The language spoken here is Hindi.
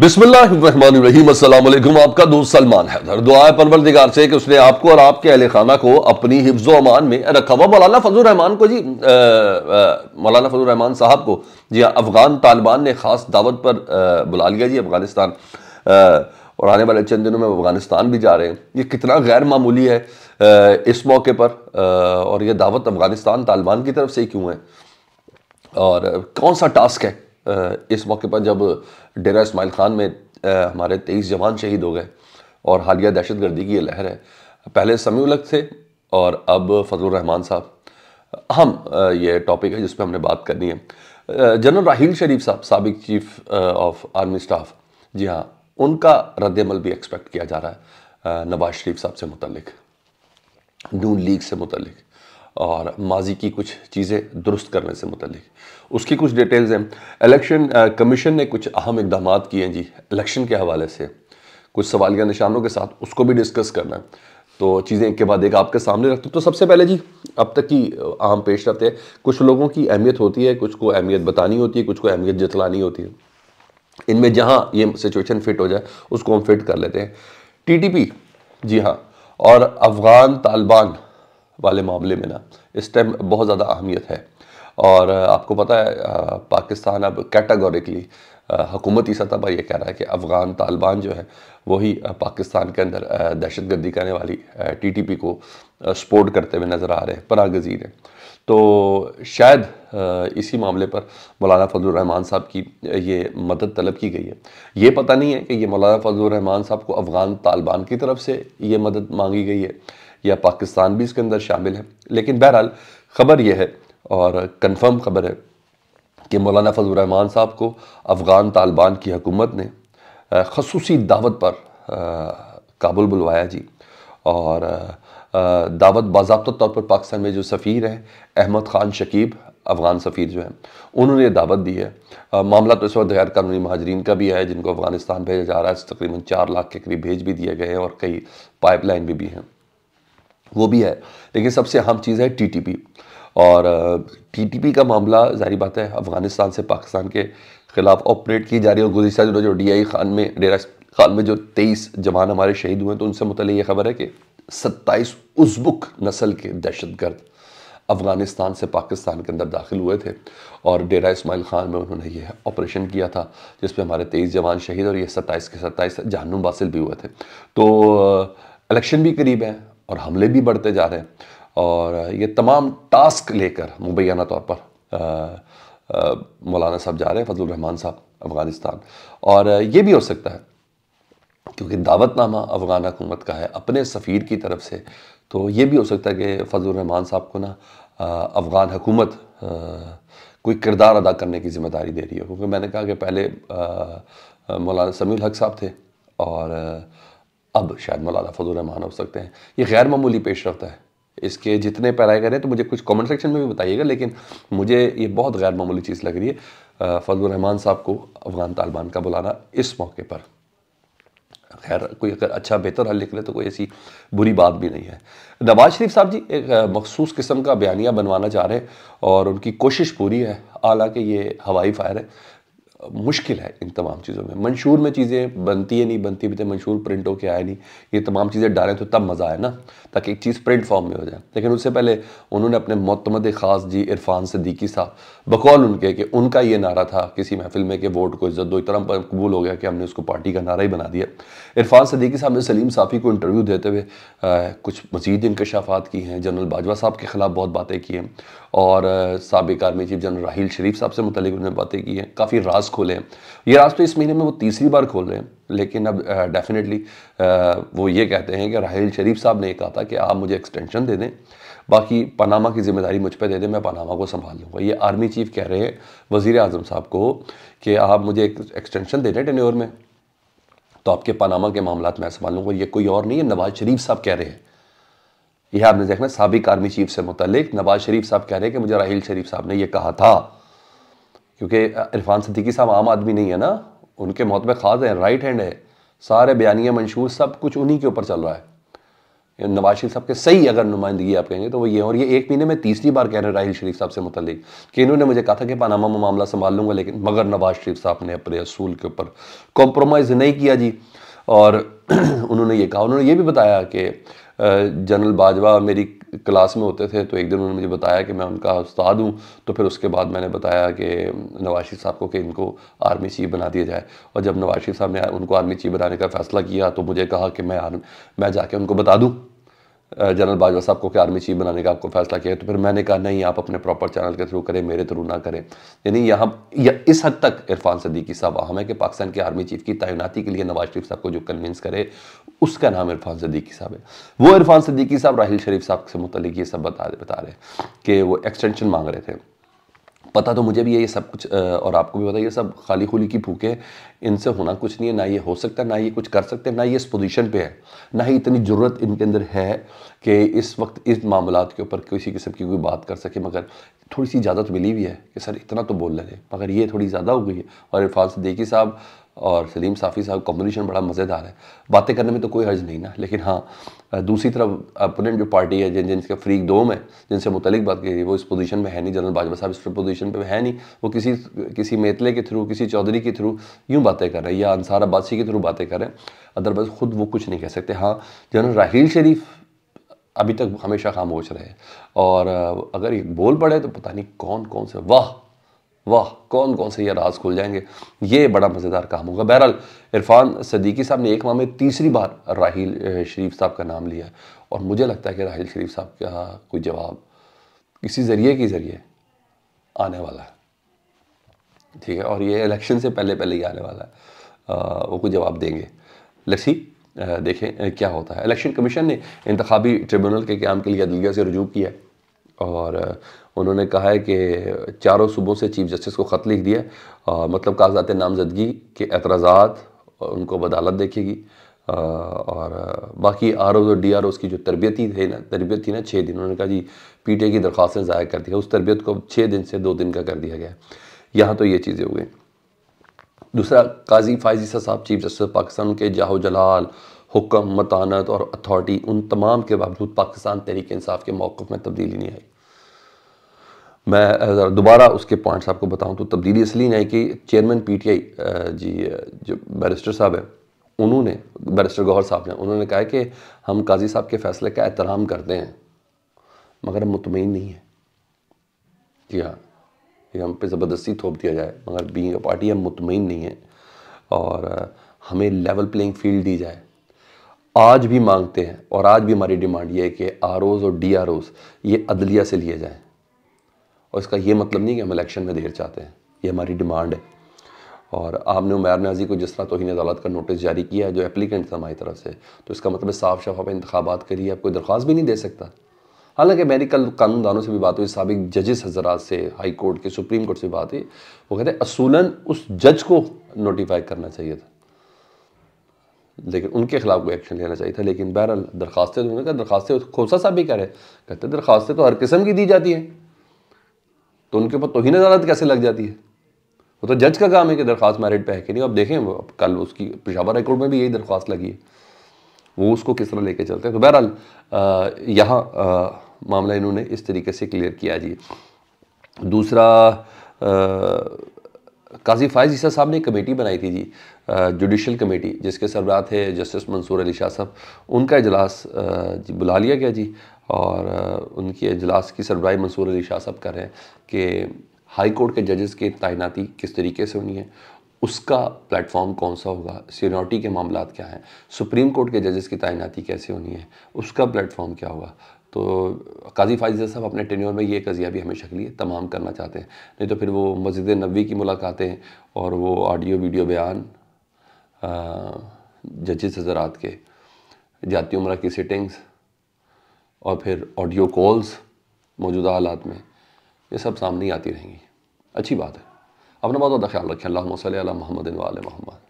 बिस्मिल्लाम आपका दोस्त सलमान हैदर दुआ है परवरदिगार से कि उसने आपको और आपके अहल खाना को अपनी हिफ्ज अमान में रखा हुआ मौलाना फजल रहमान को जी मौलाना फजल रहमान साहब को जी हाँ अफगान तालिबान ने खास दावत पर आ, बुला लिया जी अफगानिस्तान और आने वाले चंद दिनों में अफगानिस्तान भी जा रहे हैं ये कितना गैर मामूली है आ, इस मौके पर आ, और यह दावत अफगानिस्तान तालिबान की तरफ से ही क्यों है और कौन सा टास्क है इस मौके पर जब डेरा इसमाइल खान में हमारे तेईस जवान शहीद हो गए और हालिया दहशत गर्दी की यह लहर है पहले उलग थे और अब फजल रहमान साहब अहम ये टॉपिक है जिस पर हमने बात करनी है जनरल राहील शरीफ साहब सबक चीफ ऑफ आर्मी स्टाफ जी हाँ उनका रद्दमल भी एक्सपेक्ट किया जा रहा है नवाज शरीफ साहब से मुतलिक नून लीग से मुतलिक और माजी की कुछ चीज़ें दुरुस्त करने से मतलब उसकी कुछ डिटेल्स हैं इलेक्शन कमीशन uh, ने कुछ अहम इकदाम किए हैं जी इलेक्शन के हवाले से कुछ या निशानों के साथ उसको भी डिस्कस करना तो चीज़ें एक के बाद एक आपके सामने रखते तो सबसे पहले जी अब तक की आम uh, पेश रहते हैं कुछ लोगों की अहमियत होती है कुछ को अहमियत बतानी होती है कुछ को अहमियत जतलानी होती है इनमें जहाँ ये सिचुएशन फिट हो जाए उसको हम फिट कर लेते हैं टी जी हाँ और अफ़गान तालिबान वाले मामले में ना इस टाइम बहुत ज़्यादा अहमियत है और आपको पता है पाकिस्तान अब कैटागोरिकली हुकूमती सतह पर यह कह रहा है कि अफ़गान तालिबान जो है वही पाकिस्तान के अंदर दहशत गर्दी करने वाली टी टी पी को सपोर्ट करते हुए नज़र आ रहे हैं परागजीर है तो शायद इसी मामले पर मौलाना फजलरहमान साहब की ये मदद तलब की गई है ये पता नहीं है कि ये मौलाना फजलरहमान साहब को अफ़गान तालिबान की तरफ से ये मदद मांगी गई है या पाकिस्तान भी इसके अंदर शामिल है लेकिन बहरहाल खबर यह है और कन्फर्म खबर है कि मौलाना फजलरहमान साहब को अफ़गान तालिबान की हकूमत ने खसूसी दावत पर काबुल बुलवाया जी और दावत बाबा तौर पर पाकिस्तान में जो सफ़ीर हैं अहमद ख़ान शकीब अफ़गान सफ़ीर जो हैं उन्होंने दावत दी है मामला तो इस वक्त गैर कानूनी महाजरीन का भी है जिनको अफ़गानिस्तान भेजा जा रहा है तकरीबन चार लाख के करीब भेज भी दिए गए हैं और कई पाइपलाइन भी, भी हैं वो भी है लेकिन सबसे अहम चीज़ है टीटीपी और टीटीपी का मामला जारी बात है अफ़गानिस्तान से पाकिस्तान के ख़िलाफ़ ऑपरेट की जा रही है और गुजशत दिनों जो डी आई खान में डेरा खान में जो तेईस जवान हमारे शहीद हुए तो उनसे मुतल ये खबर है कि सत्ताईस उजबुक नस्ल के दहशत गर्द अफ़गानिस्तान से पाकिस्तान के अंदर दाखिल हुए थे और डेरा इसमाइल ख़ान में उन्होंने यह ऑपरेशन किया था जिसमें हमारे तेईस जवान शहीद और ये सत्ताईस के सत्ताईस जहनुम वासिल भी हुए थे तो इलेक्शन भी करीब है और हमले भी बढ़ते जा रहे हैं और ये तमाम टास्क लेकर मुबैना तौर पर मौलाना साहब जा रहे हैं फजल रहमान साहब अफ़गानिस्तान और ये भी हो सकता है क्योंकि दावतनामा अफ़गान हुकूमत का है अपने सफ़ीर की तरफ से तो ये भी हो सकता है कि फजल रहमान साहब को ना अफ़गान हुकूमत कोई किरदार अदा करने की ज़िम्मेदारी दे रही है क्योंकि मैंने कहा कि पहले मौलाना समील हक साहब थे और आ, अब शायद मौलाना फजल रहमान हो सकते हैं ये गैर मामूली पेश रफ्त है इसके जितने पैराए गए तो मुझे कुछ कमेंट सेक्शन में भी बताइएगा लेकिन मुझे ये बहुत गैर मामूली चीज़ लग रही है फजल रहमान साहब को अफगान तालिबान का बुलाना इस मौके पर खैर कोई अगर अच्छा बेहतर हल निकले तो कोई ऐसी बुरी बात भी नहीं है नवाज शरीफ साहब जी एक मखसूस किस्म का बयानिया बनवाना चाह रहे हैं और उनकी कोशिश पूरी है हालांकि ये हवाई फायर है मुश्किल है इन तमाम चीज़ों में मंशूर में चीज़ें बनती है नहीं बनती भी तो मंशूर प्रिंट के आए नहीं ये तमाम चीज़ें डालें तो तब मज़ा आए ना ताकि एक चीज़ प्रिंट फॉर्म में हो जाए लेकिन उससे पहले उन्होंने अपने मतमद ख़ास जी इरफान सदीकी साहब बकौल उनके कि उनका ये नारा था किसी महफिल में कि वोट को इज्जत दो इतना पर कबूल हो गया कि हमने उसको पार्टी का नारा ही बना दिया इरफान सदीकी साहब ने सलीम साफ़ी को इंटरव्यू देते हुए कुछ मजीद इंकशाफात की हैं जनरल बाजवा साहब के ख़िलाफ़ बहुत बातें की हैं और सबक army chief general Raheel Sharif साहब से मुतल उन्होंने बातें की हैं काफ़ी राज खोले हैं ये राज तो इस महीने में वो तीसरी बार खोल रहे हैं लेकिन अब डेफिनेटली वो ये कहते हैं कि राहील शरीफ साहब ने कहा था कि आप मुझे एक्सटेंशन दे दें बाकी पनामा की जिम्मेदारी मुझ पर दे दें मैं पनामा को संभाल लूँगा ये आर्मी चीफ कह रहे हैं वज़ी अजम साहब को कि आप मुझे एक्सटेंशन दे दें टेन्योर में तो आपके पनामा के मामला मैं संभाल लूँगा ये कोई और नहीं है नवाज शरीफ साहब कह रहे हैं यह आपने देखना सबक आर्मी चीफ से मुतलिक नवाज शरीफ साहब कह रहे हैं कि मुझे राहील शरीफ साहब ने यह कहा था क्योंकि इरफान सदीकी साहब आम आदमी नहीं है ना उनके मौत में खास हैं राइट हैंड है सारे बयानिया मंशूर सब कुछ उन्हीं के ऊपर चल रहा है नवाज शरीफ साहब के सही अगर नुमाइंदगी आप कहेंगे तो वो ये और ये एक महीने में तीसरी बार कह रहे हैं राहिल शरीफ साहब से मुतलिक कि इन्होंने मुझे कहा था कि पानामा में मामला संभाल लूंगा लेकिन मगर नवाज शरीफ साहब ने अपने असूल के ऊपर कॉम्प्रोमाइज़ नहीं किया जी और उन्होंने ये कहा उन्होंने ये भी बताया कि जनरल बाजवा मेरी क्लास में होते थे तो एक दिन उन्होंने मुझे बताया कि मैं उनका उस्ताद हूँ तो फिर उसके बाद मैंने बताया कि नवाज शरीफ साहब को कि इनको आर्मी चीफ बना दिया जाए और जब नवाज शरीफ साहब ने उनको आर्मी चीफ बनाने का फ़ैसला किया तो मुझे कहा कि मैं मैं जाके उनको बता दूँ जनरल बाजवा साहब को कि आर्मी चीफ बनाने का आपको फैसला किया तो फिर मैंने कहा नहीं आप अपने प्रॉपर चैनल के थ्रू करें मेरे थ्रू ना करें यानी यहाँ या इस हद तक इरफान सदीकी साहब अहम है कि पाकिस्तान के आर्मी चीफ की तैनाती के लिए नवाज शरीफ साहब को जो कन्विंस करे उसका नाम इरफान सदीकी साहब है वो इरफान सदीकी साहब राहल शरीफ साहब से मुतलिक ये सब बता बता रहे कि वो एक्सटेंशन मांग रहे थे पता तो मुझे भी है ये सब कुछ और आपको भी पता है ये सब खाली खुली की फूकें इनसे होना कुछ नहीं है ना ये हो सकता ना ये कुछ कर सकते ना ये इस पोजीशन पे है ना ही इतनी ज़रूरत इनके अंदर है कि इस वक्त इस मामला के ऊपर किसी किस्म की कोई बात कर सके मगर थोड़ी सी इजाज़त मिली हुई है कि सर इतना तो बोल रहे मगर ये थोड़ी ज़्यादा हो गई है और इरफान सदीकी साहब और सलीम साफ़ी साहब कॉम्बिनेशन बड़ा मज़ेदार है बातें करने में तो कोई हर्ज नहीं ना लेकिन हाँ दूसरी तरफ अपोनेंट जो पार्टी है जिन जिनके फ्रीक दोम है जिनसे मुतलिक बात की वो इस पोजीशन में है नहीं जनरल बाजवा साहब इस पोजीशन पे है नहीं वो किसी किसी मेतले के थ्रू किसी चौधरी के थ्रू यूँ बातें कर रहे हैं या अंसार अब्बासी के थ्रू बातें कर रहे हैं अदरवाइज़ ख़ुद वो कुछ नहीं कह सकते हाँ जनरल राहील शरीफ अभी तक हमेशा खामोश रहे और अगर ये बोल पड़े तो पता नहीं कौन कौन से वाह वाह कौन कौन से ये राज खुल जाएंगे ये बड़ा मज़ेदार काम होगा बहरहाल इरफान सदीकी साहब ने एक माह में तीसरी बार राहल शरीफ साहब का नाम लिया और मुझे लगता है कि राहल शरीफ साहब का कोई जवाब किसी ज़रिए के ज़रिए आने वाला है ठीक है और ये इलेक्शन से पहले पहले ही आने वाला है आ, वो कुछ जवाब देंगे लसी देखें क्या होता है इलेक्शन कमीशन ने इंतबी ट्रिब्यूनल के क्याम के लिए अदलिया से रजू किया है और उन्होंने कहा है कि चारों सूबों से चीफ जस्टिस को ख़त लिख दिया और मतलब कागजात नामजदगी के एतराज़ात उनको बदालत देखेगी और बाकी आर ओज़ और डी आर ओज़ की जो तरबियती थी ना तरबियत थी ना छः दिन उन्होंने कहा जी पी टी की दरख्वास्तें ज़ाय कर दी उस तरबियत को छः दिन से दो दिन का कर दिया गया यहाँ तो ये चीज़ें हो गई दूसरा काजी फायजी साहब चीफ जस्टिस पाकिस्तान के जाहो जलाल हुक्म मतानत और अथॉरिटी उन तमाम के बावजूद पाकिस्तान तहरीक इंसाफ के मौक़ में तब्दीली नहीं आई मैं दोबारा उसके पॉइंट्स आपको बताऊं तो तब्दीली इसलिए नहीं आई कि चेयरमैन पीटीआई जी जो बैरिस्टर साहब हैं उन्होंने बैरिस्टर गौहर साहब ने उन्होंने कहा कि हम काजी साहब के फैसले का एहतराम करते हैं मगर हम मुतमिन नहीं हैं जी हाँ कि हम पे ज़बरदस्ती थोप दिया जाए मगर बींग पार्टी हम मुतमिन नहीं हैं और हमें लेवल प्लेइंग फील्ड दी जाए आज भी मांगते हैं और आज भी हमारी डिमांड ये है कि आर और डी ये अदलिया से लिए जाएँ और इसका ये मतलब नहीं कि हम इलेक्शन में देर चाहते हैं ये हमारी डिमांड है और आपने उमैर नाजी को जिस तरह तोहन अदालत का नोटिस जारी किया है जो एप्लीकेंट था हमारी तरफ से तो इसका मतलब साफ शफाफ इंतबात के लिए आप कोई दरख्वास्त भी नहीं दे सकता हालांकि मेरी कल कानूनदानों से भी बात हुई सबक जजेस हजरात से हाई कोर्ट के सुप्रीम कोर्ट से बात हुई वो कहते हैं असूलन उस जज को नोटिफाई करना चाहिए था लेकिन उनके खिलाफ कोई एक्शन लेना चाहिए था लेकिन बहरहाल दरखास्तें उन्होंने कहा दरखास्तें खोसा साहब भी कह रहे कहते दरखास्तें तो हर किस्म की दी जाती हैं तो उनके ऊपर तोहन अदालत कैसे लग जाती है वो तो जज का काम है कि दरख्वास्त मैरिट पे है कि नहीं आप देखें वो कल उसकी पेशावर हाईकोर्ट में भी यही दरख्वास्त लगी है वो उसको किस तरह लेके चलते हैं तो बहरहाल यहाँ मामला इन्होंने इस तरीके से क्लियर किया जी दूसरा काजी फायज ईसा साहब ने एक कमेटी बनाई थी जी जुडिशल कमेटी जिसके सरबरा थे जस्टिस मंसूर अली शाह साहब उनका इजलास जी बुला लिया गया जी और उनके अजलास की सरबराही मंसूर अली शाह साहब कर रहे हैं कि हाई कोर्ट के जजेस की तैनाती किस तरीके से होनी है उसका प्लेटफॉर्म कौन सा होगा सीनियॉरिटी के मामला क्या हैं सुप्रीम कोर्ट के जजेस की तैनाती कैसे होनी है उसका प्लेटफॉर्म क्या होगा तो काजी फाइजा साहब अपने टेन्योर में ये कजिया भी हमेशा के लिए तमाम करना चाहते हैं नहीं तो फिर वो मस्जिद नबी की मुलाकातें और वो ऑडियो वीडियो बयान जजेस हजरात के जाती उम्र की सिटिंग्स और फिर ऑडियो कॉल्स मौजूदा हालात में ये सब सामने आती रहेंगी अच्छी बात है अपना बहुत ज़्यादा ख्याल रखें अल्लाह मसल मोहम्मद वाल महमद